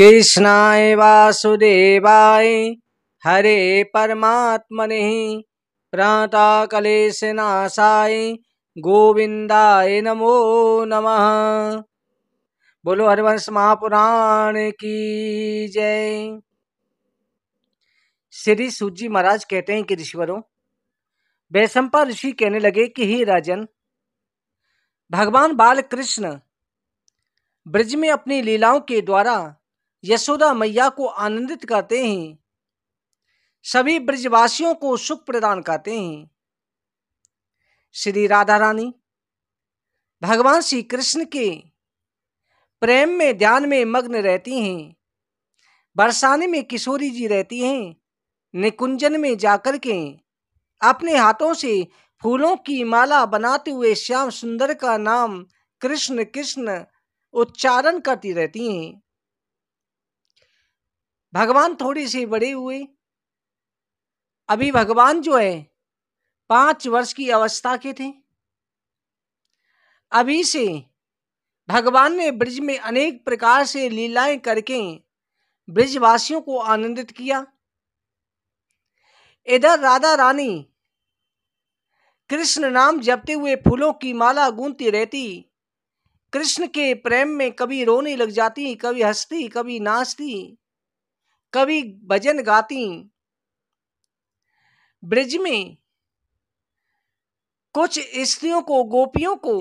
कृष्णाय वासुदेवाय हरे परमात्मने प्रातःकलेशनाशाय गोविंदाय नमो नमः बोलो हरिवंश महापुराण की जय श्री सूजी महाराज कहते हैं कि ऋषिवरों वैशंपा ऋषि कहने लगे कि ही राजन भगवान बाल कृष्ण ब्रज में अपनी लीलाओं के द्वारा यशोदा मैया को आनंदित करते हैं सभी ब्रजवासियों को सुख प्रदान करते हैं श्री राधा रानी भगवान श्री कृष्ण के प्रेम में ध्यान में मग्न रहती हैं बरसाने में किशोरी जी रहती हैं निकुंजन में जाकर के अपने हाथों से फूलों की माला बनाते हुए श्याम सुंदर का नाम कृष्ण कृष्ण उच्चारण करती रहती हैं भगवान थोड़े से बड़े हुए अभी भगवान जो है पांच वर्ष की अवस्था के थे अभी से भगवान ने ब्रज में अनेक प्रकार से लीलाएं करके ब्रजवासियों को आनंदित किया इधर राधा रानी कृष्ण नाम जपते हुए फूलों की माला गूंती रहती कृष्ण के प्रेम में कभी रोने लग जाती कभी हंसती कभी नाचती कवि भजन गाती ब्रिज में कुछ स्त्रियों को गोपियों को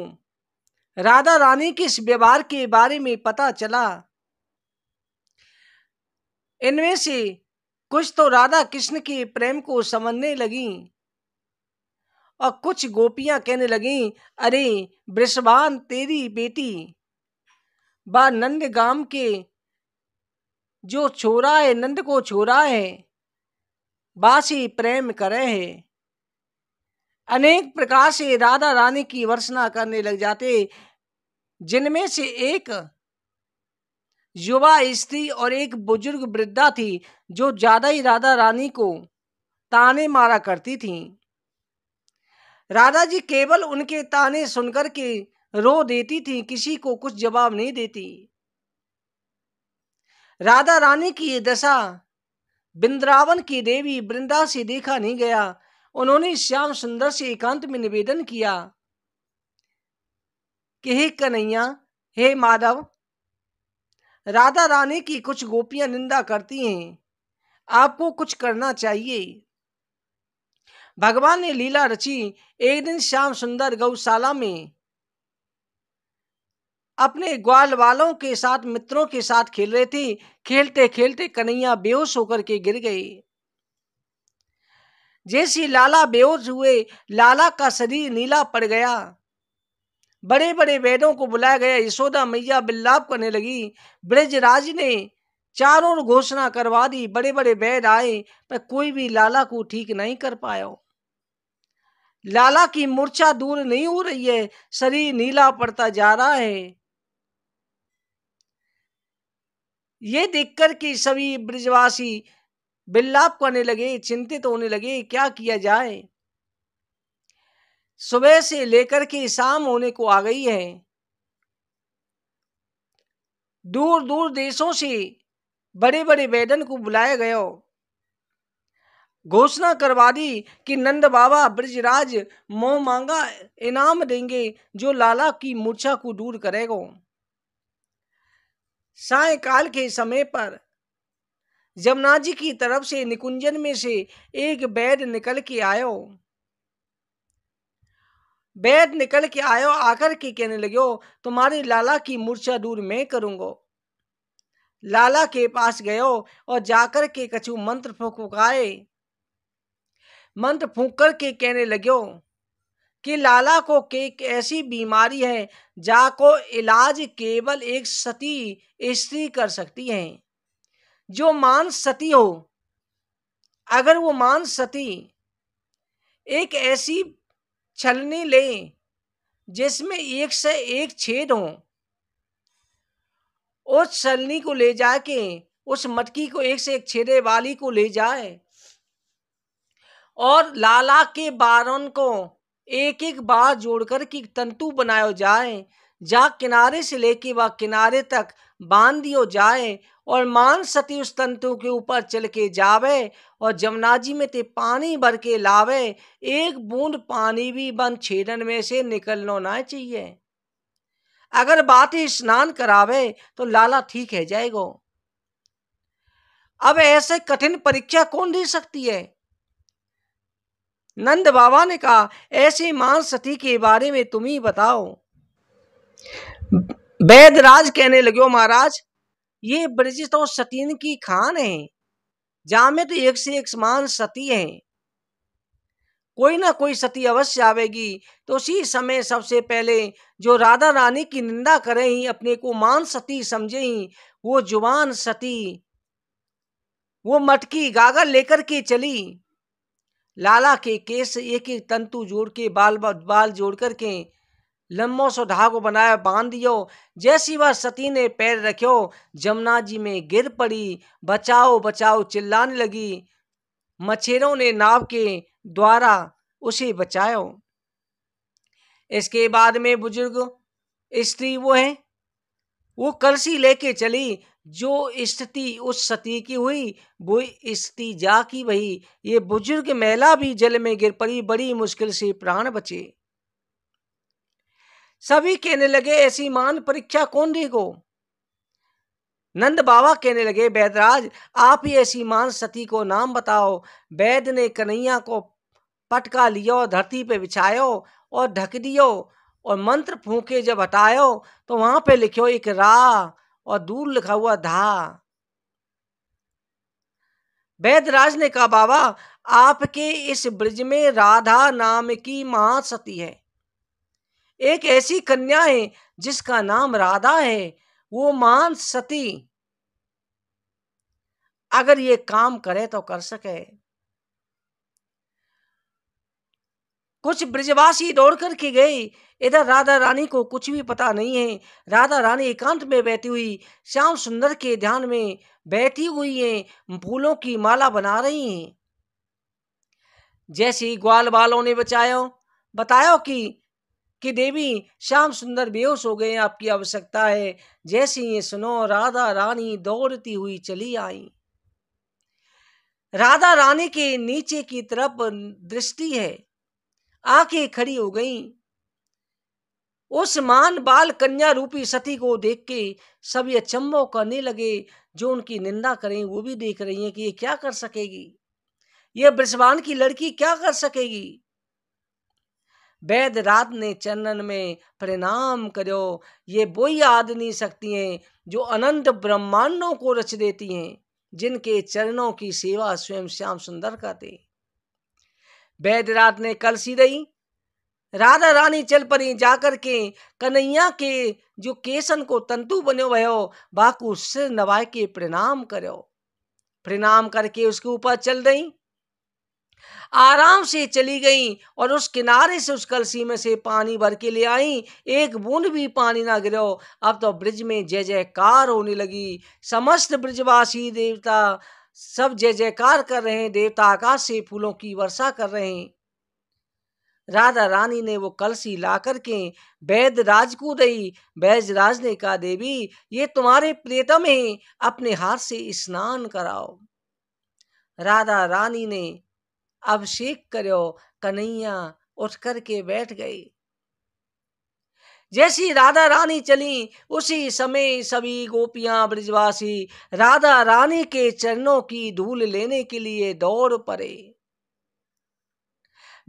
राधा रानी के इस व्यवहार के बारे में पता चला इनमें से कुछ तो राधा कृष्ण के प्रेम को समझने लगी और कुछ गोपियां कहने लगी अरे ब्रिशवान तेरी बेटी बा नंदगाम के जो छोरा है नंद को छोरा है बासी प्रेम करे है अनेक प्रकार से राधा रानी की वर्षना करने लग जाते जिनमें से एक युवा स्त्री और एक बुजुर्ग वृद्धा थी जो ज्यादा ही राधा रानी को ताने मारा करती थी राधा जी केवल उनके ताने सुनकर के रो देती थी किसी को कुछ जवाब नहीं देती राधा रानी की ये दशा बिंद्रावन की देवी वृंदा से देखा नहीं गया उन्होंने श्याम सुंदर से एकांत में निवेदन किया कि हे कन्हैया हे माधव राधा रानी की कुछ गोपियां निंदा करती हैं आपको कुछ करना चाहिए भगवान ने लीला रची एक दिन श्याम सुंदर गौशाला में अपने ग्वाल वालों के साथ मित्रों के साथ खेल रही थी खेलते खेलते कन्हैया बेहोश होकर के गिर गई जैसे लाला बेहोश हुए लाला का शरीर नीला पड़ गया बड़े बड़े वेदों को बुलाया गया यशोदा मैया बिल्लाप करने लगी ब्रजराज ने चारों ओर घोषणा करवा दी बड़े बड़े वैद आए पर कोई भी लाला को ठीक नहीं कर पाया लाला की मूर्छा दूर नहीं हो रही है शरीर नीला पड़ता जा रहा है ये देखकर के सभी ब्रिजवासी बिल्लाप करने लगे चिंतित होने लगे क्या किया जाए सुबह से लेकर के शाम होने को आ गई है दूर दूर देशों से बड़े बड़े वैदन को बुलाया गया घोषणा करवा दी कि नंद बाबा ब्रजराज मोह मांगा इनाम देंगे जो लाला की मूर्छा को दूर करेगा सायकाल के समय पर जमुना जी की तरफ से निकुंजन में से एक बैद निकल के आयो बैद निकल के आयो आकर के कहने लगे तुम्हारे लाला की मूर्छा दूर मैं करूंगो लाला के पास गयो और जाकर के कछु मंत्र फूकाए मंत्र फूक कर के कहने लगे कि लाला को के एक ऐसी बीमारी है जा को इलाज केवल एक सती स्त्री कर सकती है जो मान सती हो अगर वो मान सती एक ऐसी छलनी ले जिसमें एक से एक छेद हो उस छलनी को ले जाके उस मटकी को एक से एक छेदे वाली को ले जाए और लाला के बारन को एक एक बार जोड़कर की तंतु बनायो जाए जा किनारे से लेके व किनारे तक बांध दियो जाए और मान सती उस तंतु के ऊपर चल के जावे और जमुना जी में ते पानी भर के लावे एक बूंद पानी भी बन छेदन में से निकलना ना चाहिए अगर बात स्नान करावे तो लाला ठीक है जाएगा अब ऐसे कठिन परीक्षा कौन दे सकती है नंद बाबा ने कहा ऐसी मान सती के बारे में तुम ही बताओ वैदराज कहने लगे महाराज ये ब्रज तो सतीन की खान है जामे तो एक से एक समान सती है कोई ना कोई सती अवश्य आवेगी तो उसी समय सबसे पहले जो राधा रानी की निंदा करे ही अपने को मान सती समझे ही वो जुबान सती वो मटकी गागर लेकर के चली लाला के केस एक एक तंतु जोड़ के बाल बाल जोड़ कर के लम्बो सो धागो बनाया बांध दियो जैसी वह सती ने पैर रखो जमुना जी में गिर पड़ी बचाओ बचाओ चिल्लाने लगी मच्छरों ने नाव के द्वारा उसे बचाओ इसके बाद में बुजुर्ग स्त्री वो है वो कलसी लेके चली जो स्थिति उस सती की हुई वो स्थिति जा की वही ये बुजुर्ग महिला भी जल में गिर पड़ी बड़ी मुश्किल से प्राण बचे सभी कहने लगे ऐसी मान परीक्षा कौन देगो नंद बाबा कहने लगे वैदराज आप ही ऐसी मान सती को नाम बताओ वैद ने कन्हैया को पटका लियो धरती पे बिछायो और ढक दियो और मंत्र फूके जब हटायो तो वहां पे लिखो एक रा और दूर लिखा हुआ धा वैदराज ने कहा बाबा आपके इस ब्रज में राधा नाम की महासती है एक ऐसी कन्या है जिसका नाम राधा है वो मान सती अगर ये काम करे तो कर सके कुछ ब्रजवासी दौड़ कर के गए इधर राधा रानी को कुछ भी पता नहीं है राधा रानी एकांत में बैठी हुई श्याम सुंदर के ध्यान में बैठी हुई है फूलों की माला बना रही हैं जैसे ग्वाल बालों ने बचाया बताया कि कि देवी श्याम सुंदर बेहोश हो गए आपकी आवश्यकता है जैसे ये सुनो राधा रानी दौड़ती हुई चली आई राधा रानी के नीचे की तरफ दृष्टि है आंखें खड़ी हो गईं उस मान बाल कन्या रूपी सती को देख के सभी अचंभव करने लगे जो उनकी निंदा करें वो भी देख रही हैं कि ये क्या कर सकेगी ये ब्रजवान की लड़की क्या कर सकेगी वैद रात ने चंदन में प्रणाम करो ये वही आदनी सकती हैं जो अनंत ब्रह्मांडों को रच देती हैं जिनके चरणों की सेवा स्वयं श्याम सुंदर करते बैदरात ने कल सी सीधई राधा रानी चल परी जाकर के कन्हैया के जो केसन को तंतु बनो भयो बाकू सिर नवाय के प्रणाम करो प्रणाम करके उसके ऊपर चल गई आराम से चली गई और उस किनारे से उस कलसी में से पानी भर के ले आई एक बूंद भी पानी ना गिरो अब तो ब्रिज में जय जयकार होने लगी समस्त ब्रिजवासी देवता सब जय जयकार कर रहे हैं देवता आकाश से फूलों की वर्षा कर रहे हैं राधा रानी ने वो कलसी ला करके राज को दई बैजराज ने कहा देवी ये तुम्हारे प्रियतम है अपने हाथ से स्नान कराओ राधा रानी ने अभिषेक करो कन्हैया उठ करके बैठ गई जैसी राधा रानी चली उसी समय सभी गोपियां ब्रजवासी राधा रानी के चरणों की धूल लेने के लिए दौड़ पड़े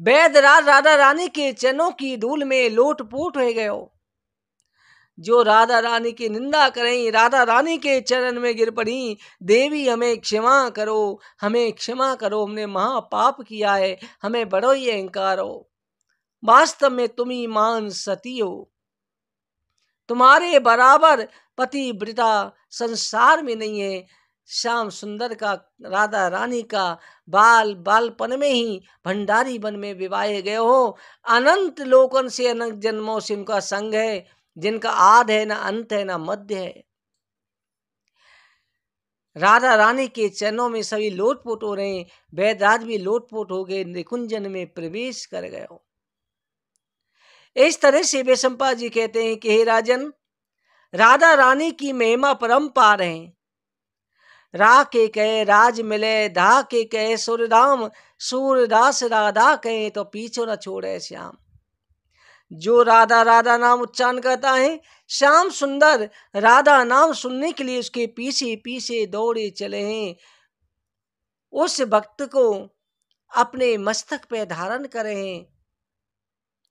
वैदराज राधा रानी के चरणों की धूल में लोटपोट हो गयो जो राधा रानी की निंदा करें राधा रानी के चरण में गिर पड़ी देवी हमें क्षमा करो हमें क्षमा करो हमने महापाप किया है हमें बड़ो ही अहंकार हो वास्तव में तुम ही मान सती हो तुम्हारे बराबर पति ब्रिता संसार में नहीं है श्याम सुंदर का राधा रानी का बाल बालपन में ही भंडारी वन में विवाहे गए हो अनंत लोकन से अनंत जन्मों से उनका संग है जिनका आद है ना अंत है ना मध्य है राधा रानी के चरणों में सभी लोटपोट हो रहे हैं वैदराज भी लोटपोट हो गए निकुंजन में प्रवेश कर गए हो इस तरह से बेसंपा जी कहते हैं कि हे राजन राधा रानी की महिमा परम पा है रा के कहे राज मिले धा के कहे सूर्यधाम सूर्यदास राधा कहे तो पीछो न छोड़े श्याम जो राधा राधा नाम उच्चारण करता है श्याम सुंदर राधा नाम सुनने के लिए उसके पीछे पीछे दौड़े चले हैं उस भक्त को अपने मस्तक पे धारण करे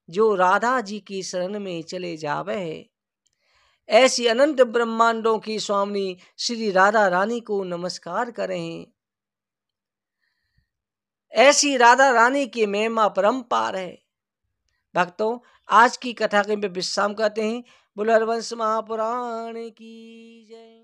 जो राधा जी की शरण में चले जावे है ऐसी अनंत ब्रह्मांडों की स्वामी श्री राधा रानी को नमस्कार करें ऐसी राधा रानी की महिमा परम्पार है भक्तों आज की कथा के विश्राम कहते हैं बुलहरवंश महापुराण की जय